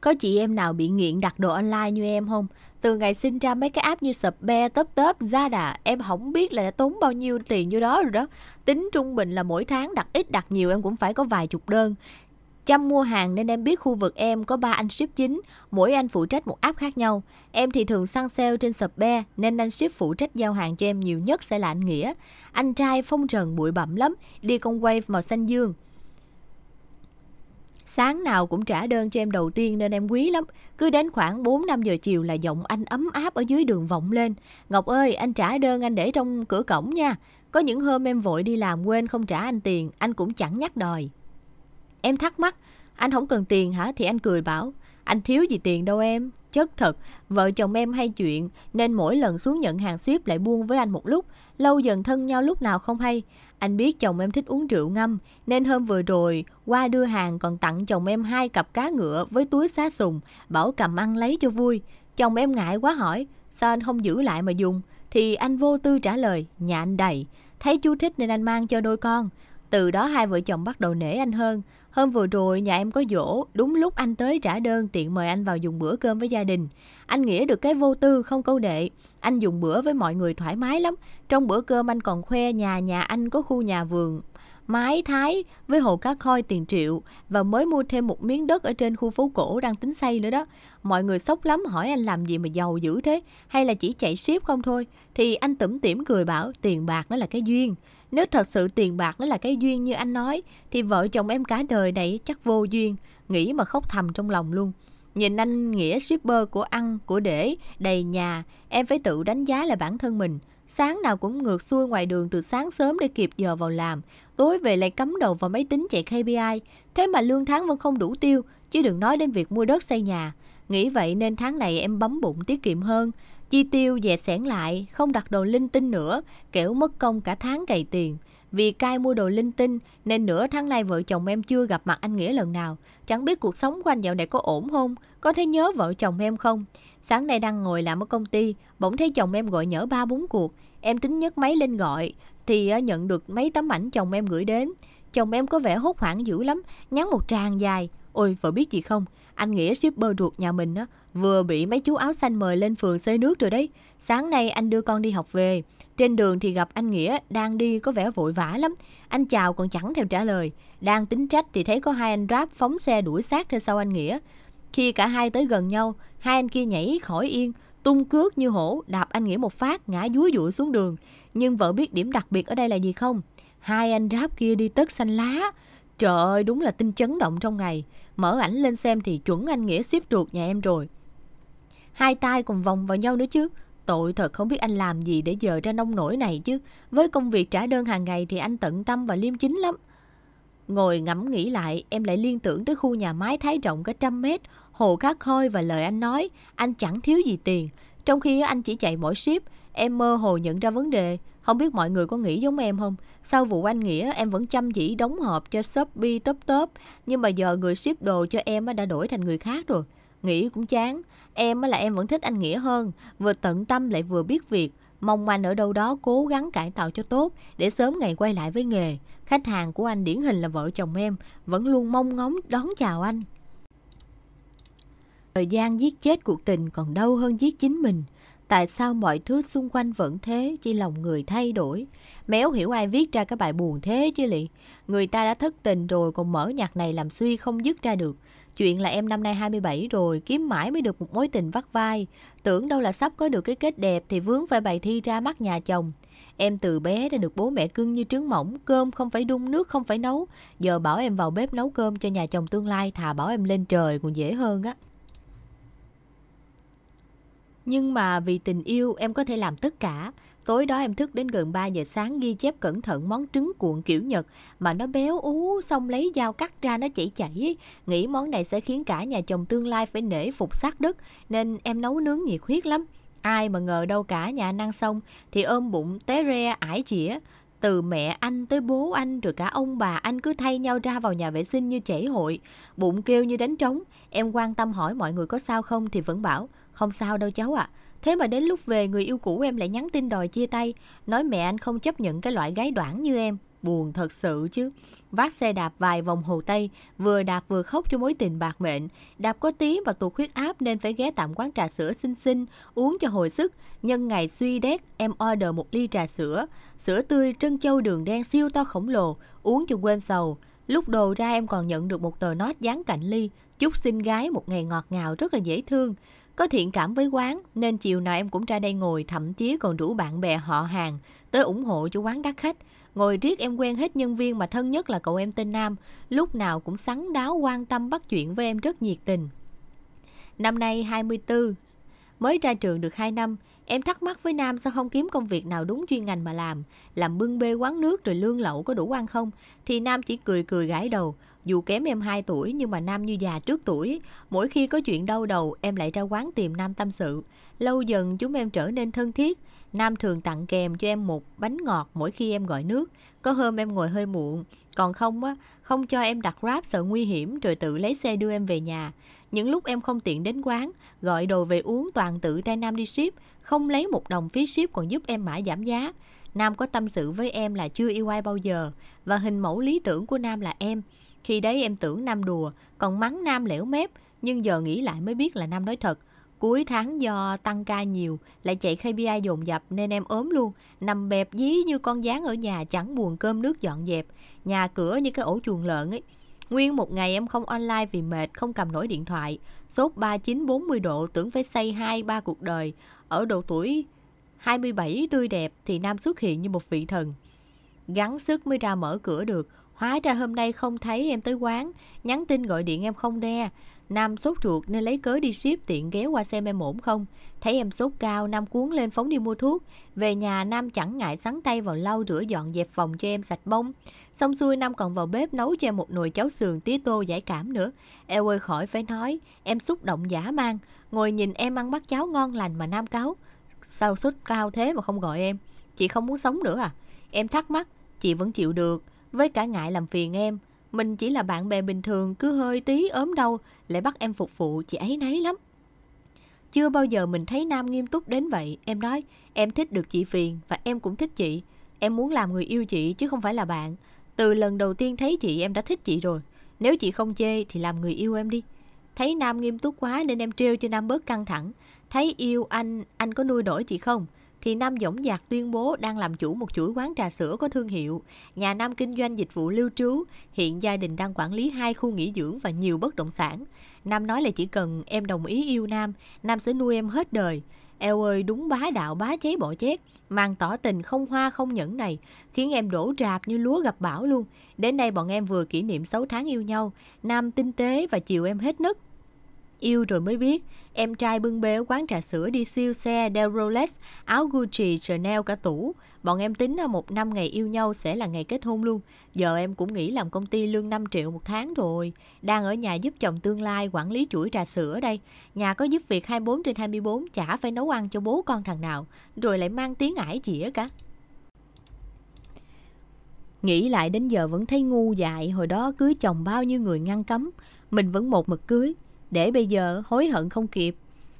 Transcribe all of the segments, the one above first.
Có chị em nào bị nghiện đặt đồ online như em không? Từ ngày sinh ra mấy cái app như sập Spe, tớp Top, Zada, em không biết là đã tốn bao nhiêu tiền vô đó rồi đó. Tính trung bình là mỗi tháng đặt ít đặt nhiều em cũng phải có vài chục đơn. Chăm mua hàng nên em biết khu vực em có 3 anh ship chính, mỗi anh phụ trách một app khác nhau. Em thì thường săn sale trên sập be nên anh ship phụ trách giao hàng cho em nhiều nhất sẽ là anh Nghĩa. Anh trai phong trần bụi bặm lắm, đi con wave màu xanh dương Sáng nào cũng trả đơn cho em đầu tiên nên em quý lắm. Cứ đến khoảng 4-5 giờ chiều là giọng anh ấm áp ở dưới đường vọng lên. Ngọc ơi, anh trả đơn anh để trong cửa cổng nha. Có những hôm em vội đi làm quên không trả anh tiền, anh cũng chẳng nhắc đòi. Em thắc mắc, anh không cần tiền hả? Thì anh cười bảo, anh thiếu gì tiền đâu em. Chất thật, vợ chồng em hay chuyện nên mỗi lần xuống nhận hàng ship lại buông với anh một lúc, lâu dần thân nhau lúc nào không hay. Anh biết chồng em thích uống rượu ngâm, nên hôm vừa rồi, qua đưa hàng còn tặng chồng em hai cặp cá ngựa với túi xá sùng, bảo cầm ăn lấy cho vui. Chồng em ngại quá hỏi, sao anh không giữ lại mà dùng? Thì anh vô tư trả lời, nhà anh đầy. Thấy chú thích nên anh mang cho đôi con. Từ đó hai vợ chồng bắt đầu nể anh hơn. Hôm vừa rồi nhà em có dỗ, đúng lúc anh tới trả đơn tiện mời anh vào dùng bữa cơm với gia đình. Anh nghĩa được cái vô tư không câu nệ. Anh dùng bữa với mọi người thoải mái lắm. Trong bữa cơm anh còn khoe nhà nhà anh có khu nhà vườn mái thái với hồ cá khôi tiền triệu và mới mua thêm một miếng đất ở trên khu phố cổ đang tính xây nữa đó. Mọi người sốc lắm hỏi anh làm gì mà giàu dữ thế hay là chỉ chạy ship không thôi thì anh tẩm tỉm cười bảo tiền bạc nó là cái duyên. Nếu thật sự tiền bạc nó là cái duyên như anh nói, thì vợ chồng em cả đời này chắc vô duyên, nghĩ mà khóc thầm trong lòng luôn. Nhìn anh nghĩa shipper của ăn, của để, đầy nhà, em phải tự đánh giá là bản thân mình. Sáng nào cũng ngược xuôi ngoài đường từ sáng sớm để kịp giờ vào làm. Tối về lại cắm đầu vào máy tính chạy KPI. Thế mà lương tháng vẫn không đủ tiêu, chứ đừng nói đến việc mua đất xây nhà. Nghĩ vậy nên tháng này em bấm bụng tiết kiệm hơn. Chi tiêu dè sẻn lại, không đặt đồ linh tinh nữa, kiểu mất công cả tháng cày tiền. Vì cai mua đồ linh tinh nên nửa tháng nay vợ chồng em chưa gặp mặt anh Nghĩa lần nào. Chẳng biết cuộc sống của anh dạo này có ổn không, có thấy nhớ vợ chồng em không? Sáng nay đang ngồi làm ở công ty, bỗng thấy chồng em gọi nhỡ ba bốn cuộc. Em tính nhấc máy lên gọi thì ờ, nhận được mấy tấm ảnh chồng em gửi đến. Chồng em có vẻ hốt hoảng dữ lắm, nhắn một tràng dài, Ôi, vợ biết gì không? Anh Nghĩa shipper ruột nhà mình á, vừa bị mấy chú áo xanh mời lên phường xơi nước rồi đấy. Sáng nay anh đưa con đi học về. Trên đường thì gặp anh Nghĩa đang đi có vẻ vội vã lắm. Anh chào còn chẳng thèm trả lời. Đang tính trách thì thấy có hai anh ráp phóng xe đuổi sát theo sau anh Nghĩa. Khi cả hai tới gần nhau, hai anh kia nhảy khỏi yên, tung cước như hổ, đạp anh Nghĩa một phát, ngã dúi dụi xuống đường. Nhưng vợ biết điểm đặc biệt ở đây là gì không? Hai anh ráp kia đi tất xanh lá, Trời ơi, đúng là tin chấn động trong ngày. Mở ảnh lên xem thì chuẩn anh Nghĩa xếp ruột nhà em rồi. Hai tay còn vòng vào nhau nữa chứ. Tội thật không biết anh làm gì để giờ ra nông nổi này chứ. Với công việc trả đơn hàng ngày thì anh tận tâm và liêm chính lắm. Ngồi ngẫm nghĩ lại, em lại liên tưởng tới khu nhà máy thái rộng cả trăm mét, hồ cá khôi và lời anh nói, anh chẳng thiếu gì tiền. Trong khi anh chỉ chạy mỗi ship, em mơ hồ nhận ra vấn đề. Không biết mọi người có nghĩ giống em không? Sau vụ anh Nghĩa, em vẫn chăm chỉ đóng hộp cho Shopee top top. Nhưng mà giờ người ship đồ cho em đã đổi thành người khác rồi. Nghĩ cũng chán. Em là em vẫn thích anh Nghĩa hơn. Vừa tận tâm lại vừa biết việc. Mong anh ở đâu đó cố gắng cải tạo cho tốt để sớm ngày quay lại với nghề. Khách hàng của anh điển hình là vợ chồng em, vẫn luôn mong ngóng đón chào anh. Thời gian giết chết cuộc tình còn đau hơn giết chính mình. Tại sao mọi thứ xung quanh vẫn thế, chỉ lòng người thay đổi. Méo hiểu ai viết ra cái bài buồn thế chứ lị. Người ta đã thất tình rồi còn mở nhạc này làm suy không dứt ra được. Chuyện là em năm nay 27 rồi, kiếm mãi mới được một mối tình vắt vai. Tưởng đâu là sắp có được cái kết đẹp thì vướng phải bài thi ra mắt nhà chồng. Em từ bé đã được bố mẹ cưng như trứng mỏng, cơm không phải đun, nước không phải nấu. Giờ bảo em vào bếp nấu cơm cho nhà chồng tương lai, thà bảo em lên trời còn dễ hơn á. Nhưng mà vì tình yêu em có thể làm tất cả. Tối đó em thức đến gần 3 giờ sáng ghi chép cẩn thận món trứng cuộn kiểu Nhật mà nó béo ú xong lấy dao cắt ra nó chảy chảy. Nghĩ món này sẽ khiến cả nhà chồng tương lai phải nể phục sát đất nên em nấu nướng nhiệt huyết lắm. Ai mà ngờ đâu cả nhà ăn xong thì ôm bụng té re ải chĩa. Từ mẹ anh tới bố anh rồi cả ông bà anh cứ thay nhau ra vào nhà vệ sinh như chảy hội. Bụng kêu như đánh trống. Em quan tâm hỏi mọi người có sao không thì vẫn bảo không sao đâu cháu ạ. À. Thế mà đến lúc về người yêu cũ em lại nhắn tin đòi chia tay, nói mẹ anh không chấp nhận cái loại gái đoản như em. Buồn thật sự chứ. Vác xe đạp vài vòng Hồ Tây, vừa đạp vừa khóc cho mối tình bạc mệnh. Đạp có tí mà tụt huyết áp nên phải ghé tạm quán trà sữa xinh xinh, uống cho hồi sức. Nhân ngày suy đét, em order một ly trà sữa. Sữa tươi trân châu đường đen siêu to khổng lồ, uống cho quên sầu. Lúc đồ ra em còn nhận được một tờ nốt dán cạnh ly, chúc xin gái một ngày ngọt ngào rất là dễ thương. Có thiện cảm với quán nên chiều nào em cũng ra đây ngồi, thậm chí còn rủ bạn bè họ hàng tới ủng hộ cho quán đắt khách. Ngồi riết em quen hết nhân viên mà thân nhất là cậu em tên Nam, lúc nào cũng sắn đáo quan tâm bắt chuyện với em rất nhiệt tình. Năm nay 24, mới ra trường được 2 năm, em thắc mắc với Nam sao không kiếm công việc nào đúng chuyên ngành mà làm, làm bưng bê quán nước rồi lương lậu có đủ ăn không? Thì Nam chỉ cười cười gãi đầu, dù kém em 2 tuổi nhưng mà Nam như già trước tuổi. Mỗi khi có chuyện đau đầu, em lại ra quán tìm Nam tâm sự. Lâu dần chúng em trở nên thân thiết. Nam thường tặng kèm cho em một bánh ngọt mỗi khi em gọi nước. Có hôm em ngồi hơi muộn, còn không á, không cho em đặt Grab sợ nguy hiểm rồi tự lấy xe đưa em về nhà. Những lúc em không tiện đến quán, gọi đồ về uống toàn tự tay Nam đi ship, không lấy một đồng phí ship còn giúp em mãi giảm giá. Nam có tâm sự với em là chưa yêu ai bao giờ và hình mẫu lý tưởng của Nam là em. Khi đấy em tưởng Nam đùa, còn mắng Nam lẻo mép, nhưng giờ nghĩ lại mới biết là Nam nói thật. Cuối tháng do tăng ca nhiều, lại chạy KPI dồn dập nên em ốm luôn, nằm bẹp dí như con dán ở nhà chẳng buồn cơm nước dọn dẹp, nhà cửa như cái ổ chuồng lợn ấy. Nguyên một ngày em không online vì mệt, không cầm nổi điện thoại. Sốt 39-40 độ tưởng phải xây 2-3 cuộc đời. Ở độ tuổi 27 tươi đẹp thì Nam xuất hiện như một vị thần. Gắng sức mới ra mở cửa được, Hóa ra hôm nay không thấy em tới quán, nhắn tin gọi điện em không đe. Nam sốt ruột nên lấy cớ đi ship tiện ghé qua xem em ổn không. Thấy em sốt cao, Nam cuốn lên phóng đi mua thuốc. Về nhà, Nam chẳng ngại sắn tay vào lau rửa dọn dẹp phòng cho em sạch bông. Xong xuôi Nam còn vào bếp nấu cho em một nồi cháo sườn tí tô giải cảm nữa. Eo ơi khỏi phải nói, em xúc động giả mang. Ngồi nhìn em ăn bát cháo ngon lành mà Nam cáo. Sao sốt cao thế mà không gọi em? Chị không muốn sống nữa à? Em thắc mắc, chị vẫn chịu được. Với cả ngại làm phiền em, mình chỉ là bạn bè bình thường cứ hơi tí ốm đau lại bắt em phục vụ chị ấy nấy lắm. Chưa bao giờ mình thấy Nam nghiêm túc đến vậy. Em nói, em thích được chị phiền và em cũng thích chị. Em muốn làm người yêu chị chứ không phải là bạn. Từ lần đầu tiên thấy chị em đã thích chị rồi. Nếu chị không chê thì làm người yêu em đi. Thấy Nam nghiêm túc quá nên em trêu cho Nam bớt căng thẳng. Thấy yêu anh, anh có nuôi đổi chị không? thì Nam Dõng Dạc tuyên bố đang làm chủ một chuỗi quán trà sữa có thương hiệu. Nhà Nam kinh doanh dịch vụ lưu trú, hiện gia đình đang quản lý hai khu nghỉ dưỡng và nhiều bất động sản. Nam nói là chỉ cần em đồng ý yêu Nam, Nam sẽ nuôi em hết đời. Eo ơi đúng bá đạo bá chế bỏ chết, mang tỏ tình không hoa không nhẫn này, khiến em đổ rạp như lúa gặp bão luôn. Đến nay bọn em vừa kỷ niệm 6 tháng yêu nhau, Nam tinh tế và chiều em hết nứt yêu rồi mới biết. Em trai bưng bếu quán trà sữa đi siêu xe đeo Rolex, áo Gucci, Chanel cả tủ. Bọn em tính là một năm ngày yêu nhau sẽ là ngày kết hôn luôn. Giờ em cũng nghĩ làm công ty lương 5 triệu một tháng rồi. Đang ở nhà giúp chồng tương lai quản lý chuỗi trà sữa đây. Nhà có giúp việc 24 trên 24 chả phải nấu ăn cho bố con thằng nào. Rồi lại mang tiếng ải dĩa cả. Nghĩ lại đến giờ vẫn thấy ngu dại Hồi đó cưới chồng bao nhiêu người ngăn cấm Mình vẫn một mực cưới để bây giờ hối hận không kịp.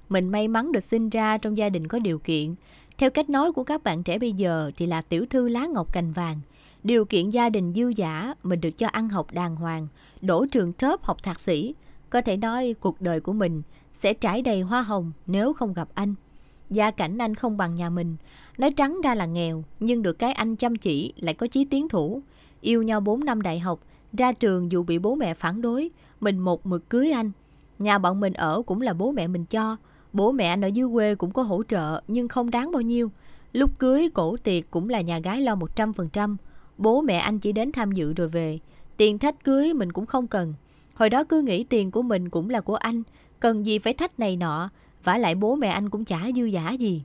Mình may mắn được sinh ra trong gia đình có điều kiện. Theo cách nói của các bạn trẻ bây giờ thì là tiểu thư lá ngọc cành vàng. Điều kiện gia đình dư giả, mình được cho ăn học đàng hoàng, đổ trường top học thạc sĩ. Có thể nói cuộc đời của mình sẽ trải đầy hoa hồng nếu không gặp anh. Gia cảnh anh không bằng nhà mình. Nói trắng ra là nghèo, nhưng được cái anh chăm chỉ, lại có chí tiến thủ. Yêu nhau 4 năm đại học, ra trường dù bị bố mẹ phản đối, mình một mực cưới anh – Nhà bọn mình ở cũng là bố mẹ mình cho. Bố mẹ anh ở dưới quê cũng có hỗ trợ nhưng không đáng bao nhiêu. Lúc cưới cổ tiệc cũng là nhà gái lo 100%. Bố mẹ anh chỉ đến tham dự rồi về. Tiền thách cưới mình cũng không cần. Hồi đó cứ nghĩ tiền của mình cũng là của anh. Cần gì phải thách này nọ. vả lại bố mẹ anh cũng chả dư giả gì.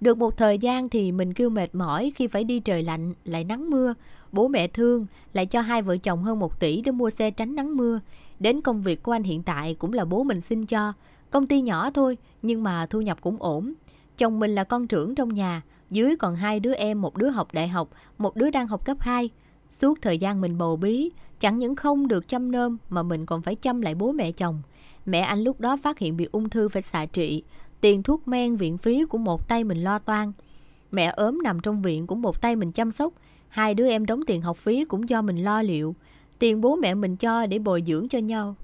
Được một thời gian thì mình kêu mệt mỏi khi phải đi trời lạnh, lại nắng mưa. Bố mẹ thương, lại cho hai vợ chồng hơn một tỷ để mua xe tránh nắng mưa. Đến công việc của anh hiện tại cũng là bố mình xin cho. Công ty nhỏ thôi, nhưng mà thu nhập cũng ổn. Chồng mình là con trưởng trong nhà, dưới còn hai đứa em, một đứa học đại học, một đứa đang học cấp 2. Suốt thời gian mình bầu bí, chẳng những không được chăm nom mà mình còn phải chăm lại bố mẹ chồng. Mẹ anh lúc đó phát hiện bị ung thư phải xạ trị, tiền thuốc men viện phí của một tay mình lo toan. Mẹ ốm nằm trong viện cũng một tay mình chăm sóc, hai đứa em đóng tiền học phí cũng do mình lo liệu. Tiền bố mẹ mình cho để bồi dưỡng cho nhau.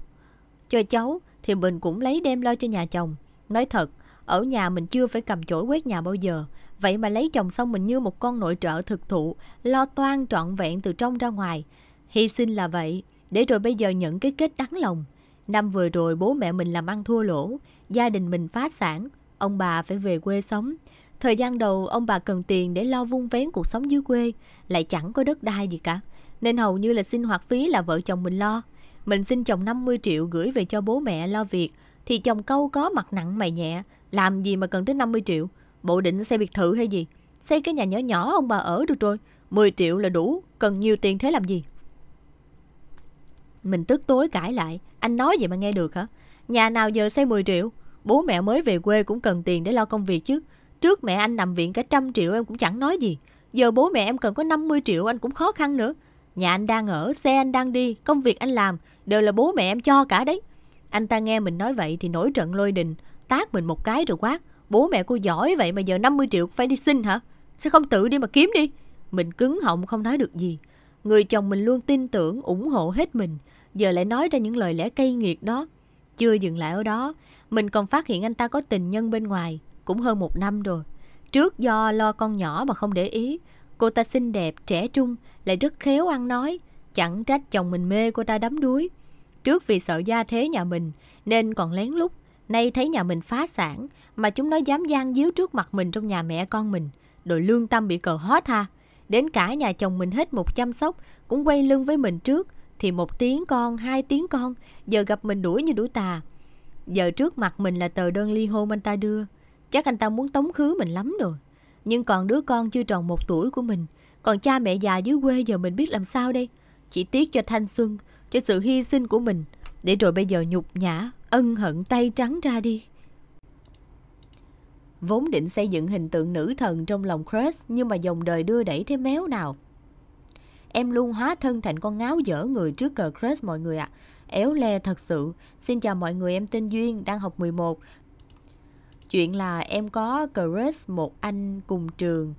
Cho cháu thì mình cũng lấy đem lo cho nhà chồng. Nói thật, ở nhà mình chưa phải cầm chổi quét nhà bao giờ. Vậy mà lấy chồng xong mình như một con nội trợ thực thụ, lo toan trọn vẹn từ trong ra ngoài. Hy sinh là vậy, để rồi bây giờ nhận cái kết đắng lòng. Năm vừa rồi bố mẹ mình làm ăn thua lỗ, gia đình mình phá sản, ông bà phải về quê sống. Thời gian đầu ông bà cần tiền để lo vung vén cuộc sống dưới quê, lại chẳng có đất đai gì cả nên hầu như là sinh hoạt phí là vợ chồng mình lo. Mình xin chồng 50 triệu gửi về cho bố mẹ lo việc, thì chồng câu có mặt nặng mày nhẹ, làm gì mà cần tới 50 triệu, bộ định xây biệt thự hay gì, xây cái nhà nhỏ nhỏ ông bà ở được rồi, 10 triệu là đủ, cần nhiều tiền thế làm gì. Mình tức tối cãi lại, anh nói vậy mà nghe được hả? Nhà nào giờ xây 10 triệu, bố mẹ mới về quê cũng cần tiền để lo công việc chứ. Trước mẹ anh nằm viện cả trăm triệu em cũng chẳng nói gì. Giờ bố mẹ em cần có 50 triệu anh cũng khó khăn nữa. Nhà anh đang ở, xe anh đang đi, công việc anh làm đều là bố mẹ em cho cả đấy. Anh ta nghe mình nói vậy thì nổi trận lôi đình, tát mình một cái rồi quát. Bố mẹ cô giỏi vậy mà giờ 50 triệu phải đi xin hả? Sao không tự đi mà kiếm đi? Mình cứng họng không nói được gì. Người chồng mình luôn tin tưởng, ủng hộ hết mình. Giờ lại nói ra những lời lẽ cay nghiệt đó. Chưa dừng lại ở đó, mình còn phát hiện anh ta có tình nhân bên ngoài, cũng hơn một năm rồi. Trước do lo con nhỏ mà không để ý, Cô ta xinh đẹp, trẻ trung, lại rất khéo ăn nói. Chẳng trách chồng mình mê cô ta đắm đuối. Trước vì sợ gia thế nhà mình nên còn lén lút. Nay thấy nhà mình phá sản mà chúng nó dám gian díu trước mặt mình trong nhà mẹ con mình. Đội lương tâm bị cờ hó tha. Đến cả nhà chồng mình hết một chăm sóc cũng quay lưng với mình trước. Thì một tiếng con, hai tiếng con, giờ gặp mình đuổi như đuổi tà. Giờ trước mặt mình là tờ đơn ly hôn anh ta đưa. Chắc anh ta muốn tống khứ mình lắm rồi. Nhưng còn đứa con chưa tròn một tuổi của mình Còn cha mẹ già dưới quê giờ mình biết làm sao đây Chỉ tiếc cho thanh xuân Cho sự hy sinh của mình Để rồi bây giờ nhục nhã Ân hận tay trắng ra đi Vốn định xây dựng hình tượng nữ thần trong lòng Chris, Nhưng mà dòng đời đưa đẩy thế méo nào Em luôn hóa thân thành con ngáo dở người trước cờ Chris mọi người ạ à éo le thật sự. Xin chào mọi người, em tên Duyên, đang học 11, Chuyện là em có crush một anh cùng trường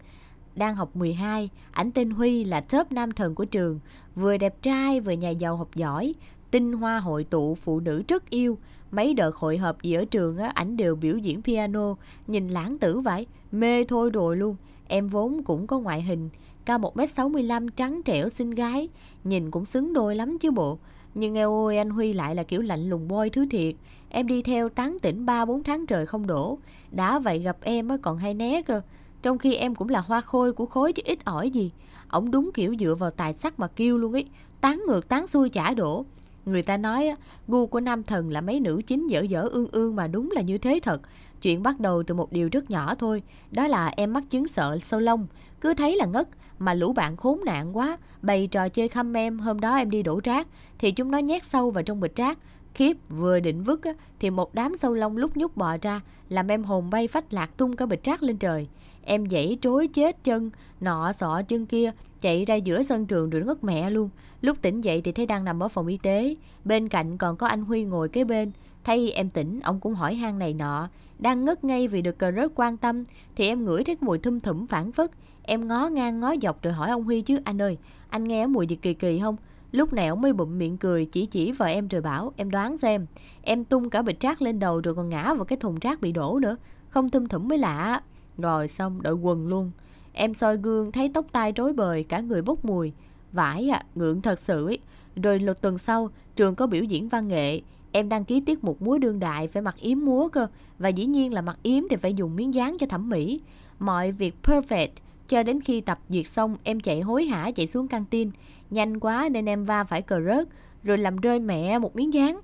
đang học 12, ảnh tên Huy là top nam thần của trường, vừa đẹp trai vừa nhà giàu học giỏi, tinh hoa hội tụ phụ nữ rất yêu. Mấy đợt hội họp gì ở trường á, ảnh đều biểu diễn piano, nhìn lãng tử vậy, mê thôi rồi luôn. Em vốn cũng có ngoại hình, cao 1m65 trắng trẻo xinh gái, nhìn cũng xứng đôi lắm chứ bộ. Nhưng eo ôi anh Huy lại là kiểu lạnh lùng boy thứ thiệt. Em đi theo tán tỉnh 3-4 tháng trời không đổ. Đã vậy gặp em còn hay né cơ. Trong khi em cũng là hoa khôi của khối chứ ít ỏi gì. Ổng đúng kiểu dựa vào tài sắc mà kêu luôn ấy. Tán ngược tán xuôi chả đổ. Người ta nói á, gu của nam thần là mấy nữ chính dở dở ương ương mà đúng là như thế thật. Chuyện bắt đầu từ một điều rất nhỏ thôi, đó là em mắc chứng sợ sâu lông, cứ thấy là ngất, mà lũ bạn khốn nạn quá, bày trò chơi khăm em, hôm đó em đi đổ rác, thì chúng nó nhét sâu vào trong bịch rác. Khiếp vừa định vứt thì một đám sâu lông lúc nhúc bò ra, làm em hồn bay phách lạc tung cả bịch rác lên trời. Em dãy trối chết chân, nọ sọ chân kia, chạy ra giữa sân trường rồi ngất mẹ luôn. Lúc tỉnh dậy thì thấy đang nằm ở phòng y tế, bên cạnh còn có anh Huy ngồi kế bên. Thay em tỉnh, ông cũng hỏi hang này nọ. Đang ngất ngay vì được cờ rớt quan tâm, thì em ngửi thấy mùi thâm thủm phản phất. Em ngó ngang ngó dọc rồi hỏi ông Huy chứ anh ơi, anh nghe mùi gì kỳ kỳ không? Lúc này ông mới bụm miệng cười chỉ chỉ vào em rồi bảo em đoán xem. Em tung cả bịch rác lên đầu rồi còn ngã vào cái thùng rác bị đổ nữa. Không thâm thủm mới lạ. Rồi xong đội quần luôn. Em soi gương thấy tóc tai rối bời cả người bốc mùi. Vãi à, ngượng thật sự ấy. Rồi lột tuần sau, trường có biểu diễn văn nghệ. Em đăng ký tiết mục múa đương đại phải mặc yếm múa cơ. Và dĩ nhiên là mặc yếm thì phải dùng miếng dán cho thẩm mỹ. Mọi việc perfect cho đến khi tập duyệt xong, em chạy hối hả chạy xuống căng tin. Nhanh quá nên em va phải cờ rớt, rồi làm rơi mẹ một miếng dán.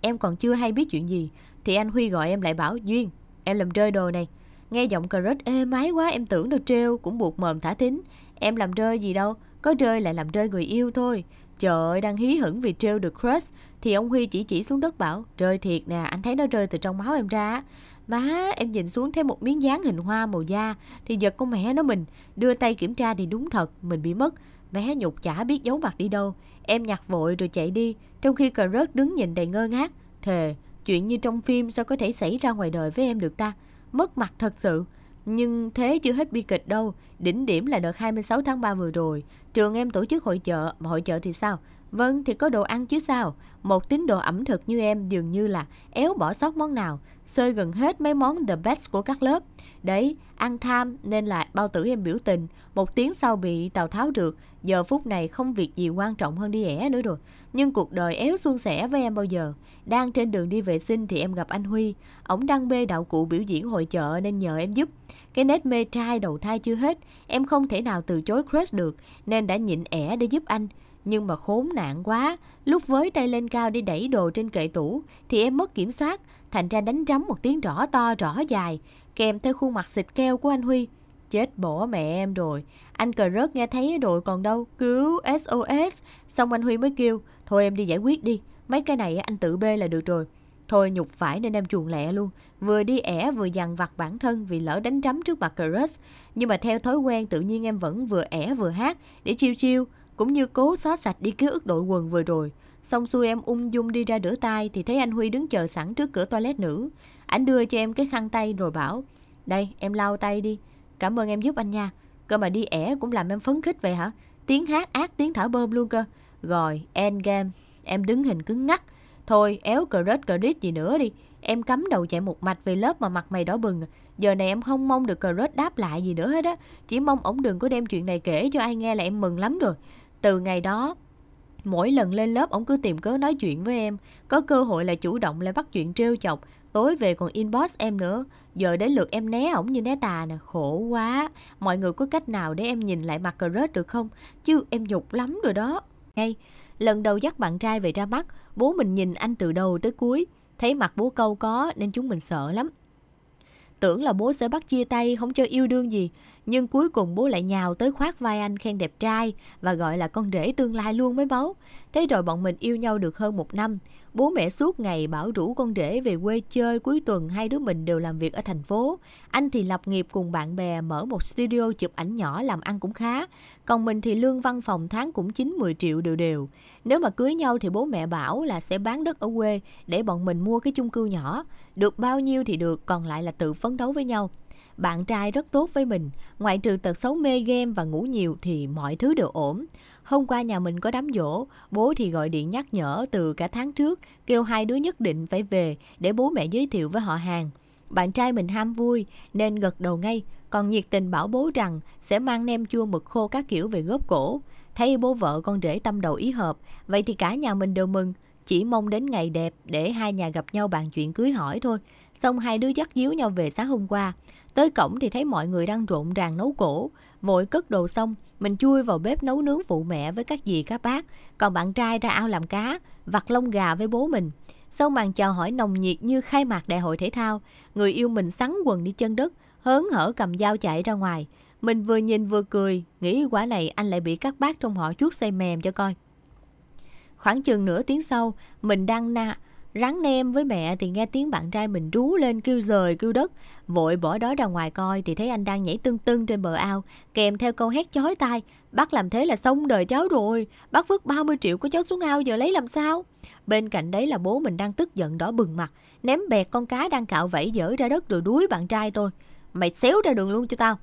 Em còn chưa hay biết chuyện gì, thì anh Huy gọi em lại bảo Duyên, em làm rơi đồ này. Nghe giọng cờ rớt êm ái quá, em tưởng đâu trêu, cũng buộc mồm thả thính. Em làm rơi gì đâu, có rơi lại làm rơi người yêu thôi. Trời ơi, đang hí hửng vì trêu được crush, thì ông Huy chỉ chỉ xuống đất bảo rơi thiệt nè anh thấy nó rơi từ trong máu em ra Má em nhìn xuống thấy một miếng dán hình hoa màu da Thì giật con mẹ nó mình Đưa tay kiểm tra thì đúng thật Mình bị mất Mẹ nhục chả biết giấu mặt đi đâu Em nhặt vội rồi chạy đi Trong khi cờ rớt đứng nhìn đầy ngơ ngác Thề chuyện như trong phim sao có thể xảy ra ngoài đời với em được ta Mất mặt thật sự nhưng thế chưa hết bi kịch đâu, đỉnh điểm là đợt 26 tháng 3 vừa rồi, trường em tổ chức hội chợ, mà hội chợ thì sao? Vâng, thì có đồ ăn chứ sao. Một tín đồ ẩm thực như em dường như là éo bỏ sót món nào, sơi gần hết mấy món the best của các lớp. Đấy, ăn tham nên là bao tử em biểu tình. Một tiếng sau bị Tào Tháo được giờ phút này không việc gì quan trọng hơn đi ẻ nữa rồi. Nhưng cuộc đời éo suôn sẻ với em bao giờ. Đang trên đường đi vệ sinh thì em gặp anh Huy. Ổng đang bê đạo cụ biểu diễn hội chợ nên nhờ em giúp. Cái nét mê trai đầu thai chưa hết, em không thể nào từ chối crush được nên đã nhịn ẻ để giúp anh. Nhưng mà khốn nạn quá, lúc với tay lên cao đi đẩy đồ trên kệ tủ thì em mất kiểm soát, thành ra đánh trống một tiếng rõ to rõ dài, kèm theo khuôn mặt xịt keo của anh Huy. Chết bỏ mẹ em rồi, anh cờ rớt nghe thấy đội còn đâu, cứu SOS. Xong anh Huy mới kêu, thôi em đi giải quyết đi, mấy cái này anh tự bê là được rồi. Thôi nhục phải nên em chuồn lẹ luôn, vừa đi ẻ vừa dằn vặt bản thân vì lỡ đánh trắm trước mặt Crush. Nhưng mà theo thói quen tự nhiên em vẫn vừa ẻ vừa hát để chiêu chiêu. Cũng như cố xóa sạch đi ký ức đội quần vừa rồi. Xong xuôi em ung dung đi ra rửa tay thì thấy anh Huy đứng chờ sẵn trước cửa toilet nữ. Anh đưa cho em cái khăn tay rồi bảo, đây em lau tay đi, cảm ơn em giúp anh nha. Cơ mà đi ẻ cũng làm em phấn khích vậy hả? Tiếng hát ác tiếng thở bơm luôn cơ. Rồi, end game. Em đứng hình cứng ngắc. Thôi, éo cờ rết cờ rít gì nữa đi. Em cắm đầu chạy một mạch về lớp mà mặt mày đỏ bừng. Giờ này em không mong được cờ rết đáp lại gì nữa hết á. Chỉ mong ổng đừng có đem chuyện này kể cho ai nghe là em mừng lắm rồi từ ngày đó mỗi lần lên lớp ông cứ tìm cớ nói chuyện với em có cơ hội là chủ động lại bắt chuyện trêu chọc tối về còn inbox em nữa giờ đến lượt em né ổng như né tà nè khổ quá mọi người có cách nào để em nhìn lại mặt cờ rớt được không chứ em nhục lắm rồi đó ngay lần đầu dắt bạn trai về ra mắt bố mình nhìn anh từ đầu tới cuối thấy mặt bố câu có nên chúng mình sợ lắm tưởng là bố sẽ bắt chia tay không cho yêu đương gì nhưng cuối cùng bố lại nhào tới khoác vai anh khen đẹp trai và gọi là con rể tương lai luôn mới báu. Thế rồi bọn mình yêu nhau được hơn một năm. Bố mẹ suốt ngày bảo rủ con rể về quê chơi cuối tuần hai đứa mình đều làm việc ở thành phố. Anh thì lập nghiệp cùng bạn bè mở một studio chụp ảnh nhỏ làm ăn cũng khá. Còn mình thì lương văn phòng tháng cũng 9-10 triệu đều đều. Nếu mà cưới nhau thì bố mẹ bảo là sẽ bán đất ở quê để bọn mình mua cái chung cư nhỏ. Được bao nhiêu thì được, còn lại là tự phấn đấu với nhau. Bạn trai rất tốt với mình, ngoại trừ tật xấu mê game và ngủ nhiều thì mọi thứ đều ổn. Hôm qua nhà mình có đám dỗ, bố thì gọi điện nhắc nhở từ cả tháng trước, kêu hai đứa nhất định phải về để bố mẹ giới thiệu với họ hàng. Bạn trai mình ham vui nên gật đầu ngay, còn nhiệt tình bảo bố rằng sẽ mang nem chua mực khô các kiểu về góp cổ. Thấy bố vợ con rể tâm đầu ý hợp, vậy thì cả nhà mình đều mừng, chỉ mong đến ngày đẹp để hai nhà gặp nhau bàn chuyện cưới hỏi thôi. Xong hai đứa dắt díu nhau về sáng hôm qua. Tới cổng thì thấy mọi người đang rộn ràng nấu cổ. Vội cất đồ xong, mình chui vào bếp nấu nướng phụ mẹ với các dì các bác. Còn bạn trai ra ao làm cá, vặt lông gà với bố mình. Sau màn chào hỏi nồng nhiệt như khai mạc đại hội thể thao, người yêu mình sắn quần đi chân đất, hớn hở cầm dao chạy ra ngoài. Mình vừa nhìn vừa cười, nghĩ quả này anh lại bị các bác trong họ chuốt say mềm cho coi. Khoảng chừng nửa tiếng sau, mình đang na Rắn nem với mẹ thì nghe tiếng bạn trai mình rú lên kêu rời kêu đất, vội bỏ đói ra ngoài coi thì thấy anh đang nhảy tưng tưng trên bờ ao, kèm theo câu hét chói tai, bác làm thế là xong đời cháu rồi, bác vứt 30 triệu của cháu xuống ao giờ lấy làm sao? Bên cạnh đấy là bố mình đang tức giận đỏ bừng mặt, ném bẹt con cá đang cạo vẫy dở ra đất rồi đuối bạn trai tôi. Mày xéo ra đường luôn cho tao.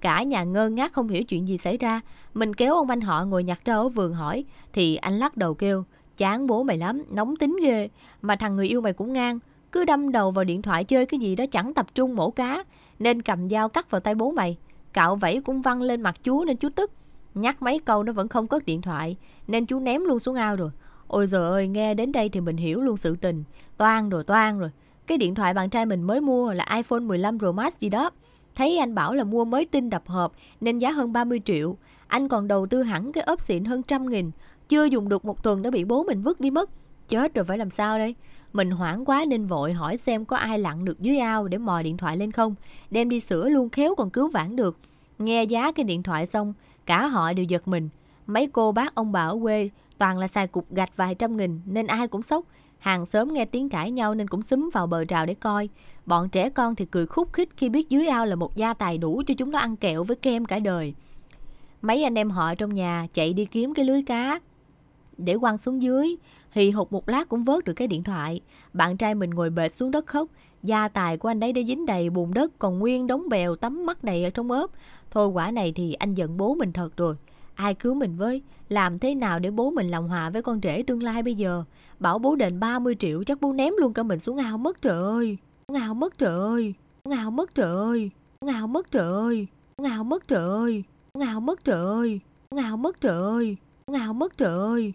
Cả nhà ngơ ngác không hiểu chuyện gì xảy ra, mình kéo ông anh họ ngồi nhặt ra ở vườn hỏi, thì anh lắc đầu kêu, Chán bố mày lắm, nóng tính ghê. Mà thằng người yêu mày cũng ngang, cứ đâm đầu vào điện thoại chơi cái gì đó chẳng tập trung mổ cá. Nên cầm dao cắt vào tay bố mày. Cạo vẫy cũng văng lên mặt chú nên chú tức. Nhắc mấy câu nó vẫn không cất điện thoại, nên chú ném luôn xuống ao rồi. Ôi giời ơi, nghe đến đây thì mình hiểu luôn sự tình. Toan rồi, toan rồi. Cái điện thoại bạn trai mình mới mua là iPhone 15 Pro Max gì đó. Thấy anh bảo là mua mới tin đập hộp nên giá hơn 30 triệu. Anh còn đầu tư hẳn cái ốp xịn hơn trăm nghìn. Chưa dùng được một tuần đã bị bố mình vứt đi mất Chết rồi phải làm sao đây Mình hoảng quá nên vội hỏi xem có ai lặn được dưới ao để mò điện thoại lên không Đem đi sửa luôn khéo còn cứu vãn được Nghe giá cái điện thoại xong Cả họ đều giật mình Mấy cô bác ông bà ở quê Toàn là xài cục gạch vài trăm nghìn Nên ai cũng sốc Hàng xóm nghe tiếng cãi nhau nên cũng xúm vào bờ rào để coi. Bọn trẻ con thì cười khúc khích khi biết dưới ao là một gia tài đủ cho chúng nó ăn kẹo với kem cả đời. Mấy anh em họ trong nhà chạy đi kiếm cái lưới cá, để quăng xuống dưới. Hì hụt một lát cũng vớt được cái điện thoại. Bạn trai mình ngồi bệt xuống đất khóc. Gia tài của anh ấy đã dính đầy bùn đất còn nguyên đống bèo tắm mắt đầy ở trong ớp. Thôi quả này thì anh giận bố mình thật rồi. Ai cứu mình với? Làm thế nào để bố mình lòng hòa với con trẻ tương lai bây giờ? Bảo bố đền 30 triệu chắc bố ném luôn cả mình xuống ao mất trời ơi. Ngào mất trời ơi. Ngào mất trời ơi. Ngào mất trời ơi. Ngào mất trời ơi. Ngào mất trời ơi. Ngào mất trời ơi. Ngào mất trời ơi.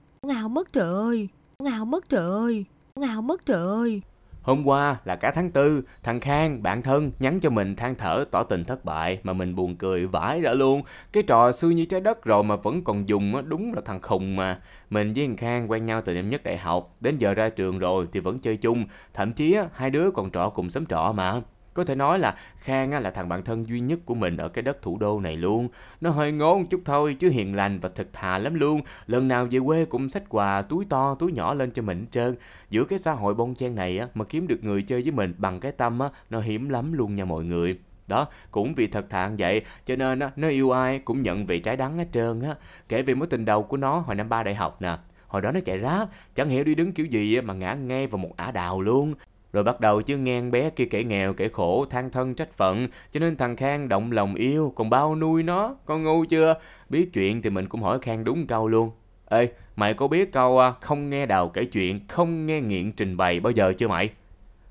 Ngào mất trời ơi, ngào mất trời ơi, ngào mất trời ơi. Hôm qua là cả tháng tư, thằng Khang, bạn thân nhắn cho mình than thở tỏ tình thất bại mà mình buồn cười vãi ra luôn. Cái trò xưa như trái đất rồi mà vẫn còn dùng á, đúng là thằng khùng mà. Mình với thằng Khang quen nhau từ năm nhất đại học, đến giờ ra trường rồi thì vẫn chơi chung, thậm chí hai đứa còn trọ cùng xóm trọ mà có thể nói là Khang á, là thằng bạn thân duy nhất của mình ở cái đất thủ đô này luôn. Nó hơi ngố một chút thôi chứ hiền lành và thật thà lắm luôn. Lần nào về quê cũng xách quà túi to túi nhỏ lên cho mình hết trơn. Giữa cái xã hội bon chen này á, mà kiếm được người chơi với mình bằng cái tâm á, nó hiếm lắm luôn nha mọi người đó cũng vì thật thà vậy cho nên á, nó yêu ai cũng nhận vị trái đắng hết trơn á kể về mối tình đầu của nó hồi năm ba đại học nè hồi đó nó chạy ráp chẳng hiểu đi đứng kiểu gì mà ngã ngay vào một ả đào luôn rồi bắt đầu chứ nghe bé kia kể nghèo kể khổ than thân trách phận Cho nên thằng Khang động lòng yêu còn bao nuôi nó Con ngu chưa Biết chuyện thì mình cũng hỏi Khang đúng câu luôn Ê mày có biết câu à, không nghe đào kể chuyện Không nghe nghiện trình bày bao giờ chưa mày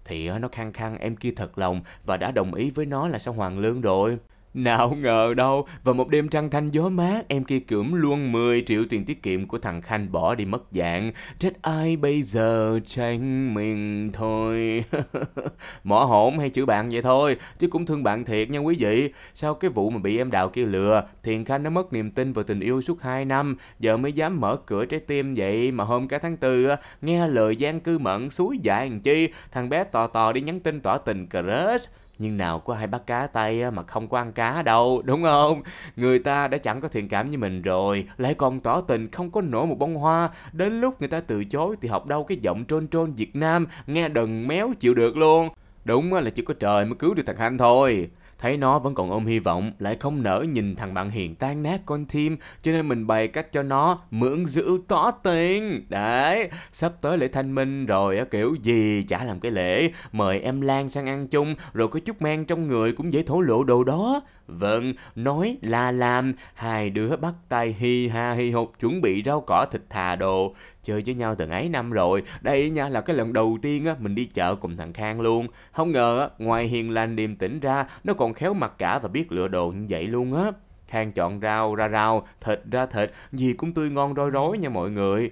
Thì à, nó khăng khăng em kia thật lòng Và đã đồng ý với nó là sao Hoàng Lương rồi nào ngờ đâu, vào một đêm trăng thanh gió mát, em kia cưỡm luôn 10 triệu tiền tiết kiệm của thằng Khanh bỏ đi mất dạng. Trách ai bây giờ tránh mình thôi. Mỏ hổn hay chữ bạn vậy thôi, chứ cũng thương bạn thiệt nha quý vị. Sau cái vụ mà bị em đào kia lừa, Thiền Khanh nó mất niềm tin vào tình yêu suốt 2 năm, giờ mới dám mở cửa trái tim vậy mà hôm cả tháng tư nghe lời gian cư mận suối dài làm chi, thằng bé tò tò đi nhắn tin tỏ tình crush nhưng nào có hai bác cá tay mà không có ăn cá đâu đúng không người ta đã chẳng có thiện cảm như mình rồi lại còn tỏ tình không có nổ một bông hoa đến lúc người ta từ chối thì học đâu cái giọng trôn trôn việt nam nghe đần méo chịu được luôn đúng là chỉ có trời mới cứu được thằng khanh thôi Thấy nó vẫn còn ôm hy vọng, lại không nỡ nhìn thằng bạn hiền tan nát con tim, cho nên mình bày cách cho nó mượn giữ tỏ tiền. Đấy, sắp tới lễ thanh minh rồi, kiểu gì chả làm cái lễ, mời em Lan sang ăn chung, rồi có chút men trong người cũng dễ thổ lộ đồ đó. Vâng, nói là làm, hai đứa bắt tay hi ha hi hục chuẩn bị rau cỏ thịt thà đồ. Chơi với nhau từng ấy năm rồi, đây nha là cái lần đầu tiên á, mình đi chợ cùng thằng Khang luôn. Không ngờ á, ngoài hiền lành điềm tĩnh ra, nó còn khéo mặt cả và biết lựa đồ như vậy luôn á. Khang chọn rau ra rau, thịt ra thịt, gì cũng tươi ngon rối rối nha mọi người.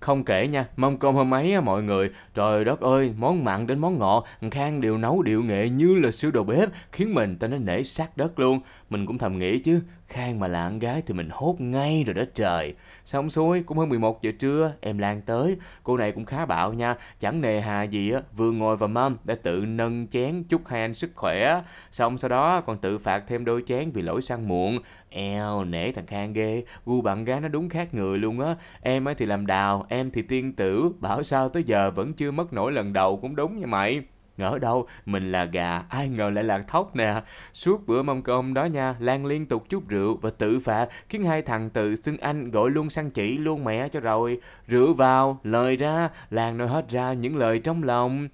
Không kể nha, mâm cơm hôm ấy á, mọi người, trời đất ơi, món mặn đến món ngọt, Khang đều nấu điệu nghệ như là siêu đầu bếp, khiến mình ta nó nể sát đất luôn. Mình cũng thầm nghĩ chứ, Khang mà là con gái thì mình hốt ngay rồi đó trời. Xong xuôi, cũng hơn 11 giờ trưa, em Lan tới, cô này cũng khá bạo nha, chẳng nề hà gì á, vừa ngồi vào mâm đã tự nâng chén chúc hai anh sức khỏe. Xong sau đó còn tự phạt thêm đôi chén vì lỗi sang muộn. Eo, nể thằng Khang ghê, gu bạn gái nó đúng khác người luôn á. Em ấy thì làm đào, em thì tiên tử, bảo sao tới giờ vẫn chưa mất nổi lần đầu cũng đúng như mày. Ngỡ đâu, mình là gà, ai ngờ lại là thóc nè. Suốt bữa mâm cơm đó nha, Lan liên tục chút rượu và tự phạt, khiến hai thằng tự xưng anh gọi luôn sang chỉ luôn mẹ cho rồi. Rượu vào, lời ra, Lan nói hết ra những lời trong lòng.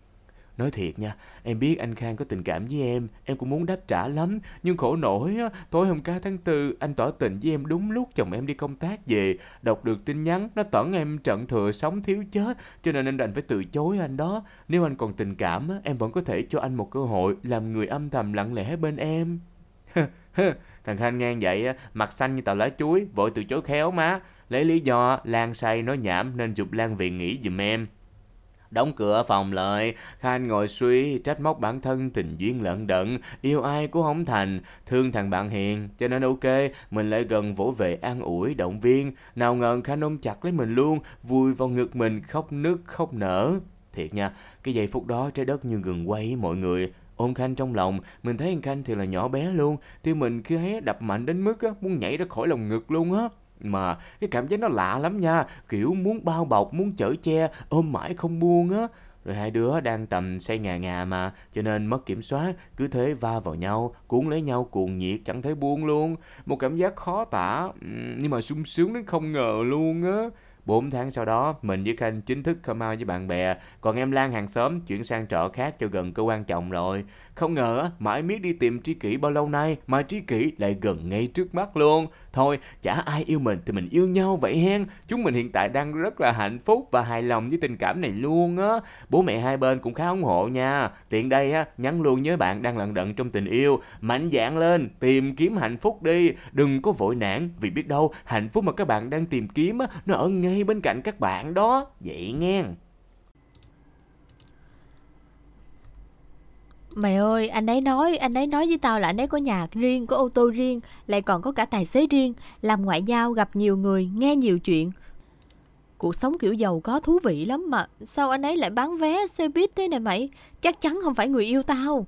Nói thiệt nha, em biết anh Khang có tình cảm với em, em cũng muốn đáp trả lắm, nhưng khổ nổi á, tối hôm ca tháng tư anh tỏ tình với em đúng lúc chồng em đi công tác về, đọc được tin nhắn, nó tẩn em trận thừa sống thiếu chết, cho nên anh đành phải từ chối anh đó. Nếu anh còn tình cảm, á, em vẫn có thể cho anh một cơ hội làm người âm thầm lặng lẽ bên em. Thằng Khanh ngang vậy, mặt xanh như tàu lá chuối, vội từ chối khéo má. Lấy lý do, Lan say nói nhảm nên dục Lan viện nghỉ giùm em. Đóng cửa phòng lại, Khanh ngồi suy, trách móc bản thân tình duyên lận đận, yêu ai cũng không thành, thương thằng bạn hiền. Cho nên ok, mình lại gần vỗ về an ủi, động viên. Nào ngờ Khanh ôm chặt lấy mình luôn, vui vào ngực mình khóc nước khóc nở. Thiệt nha, cái giây phút đó trái đất như gừng quay mọi người. Ôm Khanh trong lòng, mình thấy anh Khanh thì là nhỏ bé luôn, tim mình khi thấy đập mạnh đến mức á, muốn nhảy ra khỏi lòng ngực luôn á mà cái cảm giác nó lạ lắm nha kiểu muốn bao bọc muốn chở che ôm mãi không buông á rồi hai đứa đang tầm say ngà ngà mà cho nên mất kiểm soát cứ thế va vào nhau cuốn lấy nhau cuồng nhiệt chẳng thấy buông luôn một cảm giác khó tả nhưng mà sung sướng đến không ngờ luôn á 4 tháng sau đó, mình với Khanh chính thức come out với bạn bè, còn em Lan hàng xóm chuyển sang trọ khác cho gần cơ quan chồng rồi. Không ngờ, mãi miết đi tìm tri kỷ bao lâu nay, mà tri kỷ lại gần ngay trước mắt luôn. Thôi, chả ai yêu mình thì mình yêu nhau vậy hen. Chúng mình hiện tại đang rất là hạnh phúc và hài lòng với tình cảm này luôn á. Bố mẹ hai bên cũng khá ủng hộ nha. Tiện đây á, nhắn luôn nhớ bạn đang lận đận trong tình yêu, mạnh dạn lên, tìm kiếm hạnh phúc đi, đừng có vội nản vì biết đâu hạnh phúc mà các bạn đang tìm kiếm á, nó ở ngay ngay bên cạnh các bạn đó vậy nghe Mày ơi, anh ấy nói, anh ấy nói với tao là anh ấy có nhà riêng, có ô tô riêng, lại còn có cả tài xế riêng, làm ngoại giao, gặp nhiều người, nghe nhiều chuyện. Cuộc sống kiểu giàu có thú vị lắm mà, sao anh ấy lại bán vé xe buýt thế này mày? Chắc chắn không phải người yêu tao.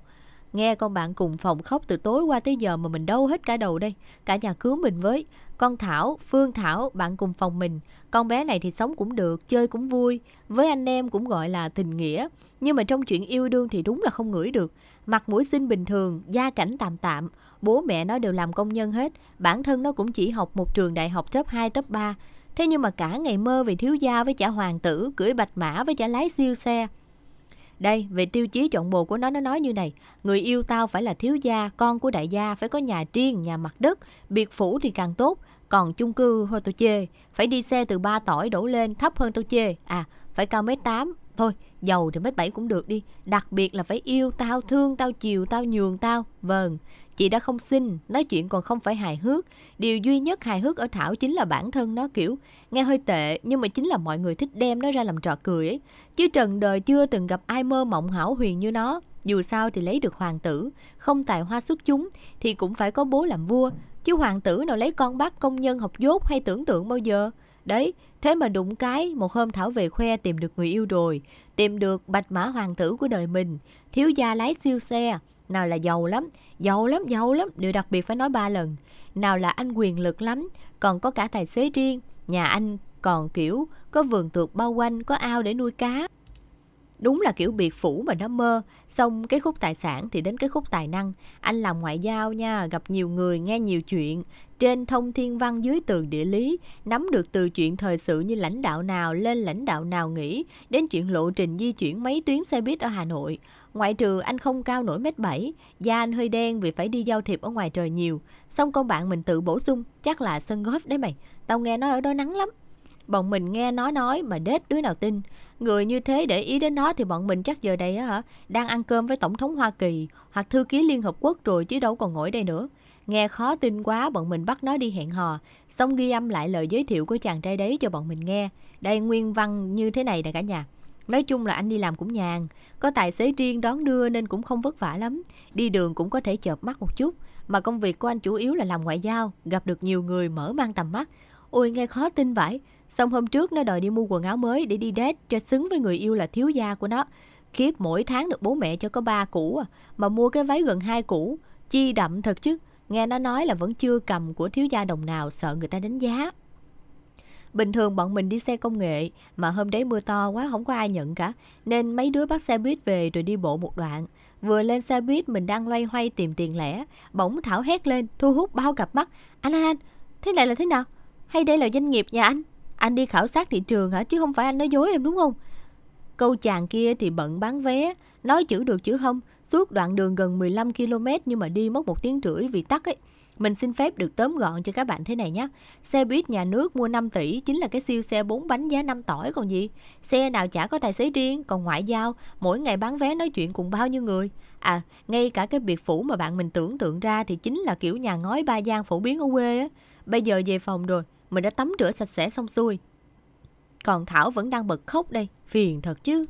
Nghe con bạn cùng phòng khóc từ tối qua tới giờ mà mình đâu hết cả đầu đây. Cả nhà cứu mình với. Con Thảo, Phương Thảo, bạn cùng phòng mình. Con bé này thì sống cũng được, chơi cũng vui. Với anh em cũng gọi là tình nghĩa. Nhưng mà trong chuyện yêu đương thì đúng là không ngửi được. Mặt mũi xinh bình thường, gia cảnh tạm tạm. Bố mẹ nó đều làm công nhân hết. Bản thân nó cũng chỉ học một trường đại học top 2, top 3. Thế nhưng mà cả ngày mơ về thiếu gia với chả hoàng tử, cưỡi bạch mã với chả lái siêu xe. Đây, về tiêu chí chọn bồ của nó nó nói như này, người yêu tao phải là thiếu gia, con của đại gia, phải có nhà riêng, nhà mặt đất, biệt phủ thì càng tốt, còn chung cư thôi tôi chê, phải đi xe từ ba tỏi đổ lên, thấp hơn tôi chê. À, phải cao mét 8, thôi, giàu thì mét 7 cũng được đi, đặc biệt là phải yêu tao, thương tao, chiều tao, nhường tao. Vâng, Chị đã không xin, nói chuyện còn không phải hài hước. Điều duy nhất hài hước ở Thảo chính là bản thân nó kiểu nghe hơi tệ nhưng mà chính là mọi người thích đem nó ra làm trò cười ấy. Chứ trần đời chưa từng gặp ai mơ mộng hảo huyền như nó. Dù sao thì lấy được hoàng tử, không tài hoa xuất chúng thì cũng phải có bố làm vua. Chứ hoàng tử nào lấy con bác công nhân học dốt hay tưởng tượng bao giờ. Đấy, thế mà đụng cái, một hôm Thảo về khoe tìm được người yêu rồi, tìm được bạch mã hoàng tử của đời mình, thiếu gia lái siêu xe, nào là giàu lắm, giàu lắm, giàu lắm, điều đặc biệt phải nói ba lần. Nào là anh quyền lực lắm, còn có cả tài xế riêng, nhà anh còn kiểu có vườn tược bao quanh, có ao để nuôi cá. Đúng là kiểu biệt phủ mà nó mơ. Xong cái khúc tài sản thì đến cái khúc tài năng. Anh làm ngoại giao nha, gặp nhiều người, nghe nhiều chuyện. Trên thông thiên văn dưới tường địa lý, nắm được từ chuyện thời sự như lãnh đạo nào lên lãnh đạo nào nghỉ, đến chuyện lộ trình di chuyển mấy tuyến xe buýt ở Hà Nội. Ngoại trừ anh không cao nổi mét bảy, da anh hơi đen vì phải đi giao thiệp ở ngoài trời nhiều. Xong con bạn mình tự bổ sung, chắc là sân golf đấy mày, tao nghe nói ở đó nắng lắm. Bọn mình nghe nó nói mà đết đứa nào tin Người như thế để ý đến nó thì bọn mình chắc giờ đây á hả Đang ăn cơm với Tổng thống Hoa Kỳ Hoặc thư ký Liên Hợp Quốc rồi chứ đâu còn ngồi đây nữa Nghe khó tin quá bọn mình bắt nó đi hẹn hò Xong ghi âm lại lời giới thiệu của chàng trai đấy cho bọn mình nghe Đây nguyên văn như thế này nè cả nhà Nói chung là anh đi làm cũng nhàn, có tài xế riêng đón đưa nên cũng không vất vả lắm, đi đường cũng có thể chợp mắt một chút, mà công việc của anh chủ yếu là làm ngoại giao, gặp được nhiều người mở mang tầm mắt. Ôi nghe khó tin vậy, Xong hôm trước nó đòi đi mua quần áo mới để đi date cho xứng với người yêu là thiếu gia của nó. Khiếp mỗi tháng được bố mẹ cho có ba củ à, mà mua cái váy gần hai củ, chi đậm thật chứ. Nghe nó nói là vẫn chưa cầm của thiếu gia đồng nào sợ người ta đánh giá. Bình thường bọn mình đi xe công nghệ mà hôm đấy mưa to quá không có ai nhận cả nên mấy đứa bắt xe buýt về rồi đi bộ một đoạn. Vừa lên xe buýt mình đang loay hoay tìm tiền lẻ, bỗng Thảo hét lên thu hút bao cặp mắt. Anh anh, thế này là thế nào? Hay đây là doanh nghiệp nhà anh? Anh đi khảo sát thị trường hả chứ không phải anh nói dối em đúng không? Câu chàng kia thì bận bán vé, nói chữ được chữ không, suốt đoạn đường gần 15 km nhưng mà đi mất một tiếng rưỡi vì tắc ấy. Mình xin phép được tóm gọn cho các bạn thế này nhé. Xe buýt nhà nước mua 5 tỷ chính là cái siêu xe 4 bánh giá 5 tỏi còn gì. Xe nào chả có tài xế riêng, còn ngoại giao, mỗi ngày bán vé nói chuyện cùng bao nhiêu người. À, ngay cả cái biệt phủ mà bạn mình tưởng tượng ra thì chính là kiểu nhà ngói ba gian phổ biến ở quê á. Bây giờ về phòng rồi, mình đã tắm rửa sạch sẽ xong xuôi. Còn Thảo vẫn đang bật khóc đây, phiền thật chứ.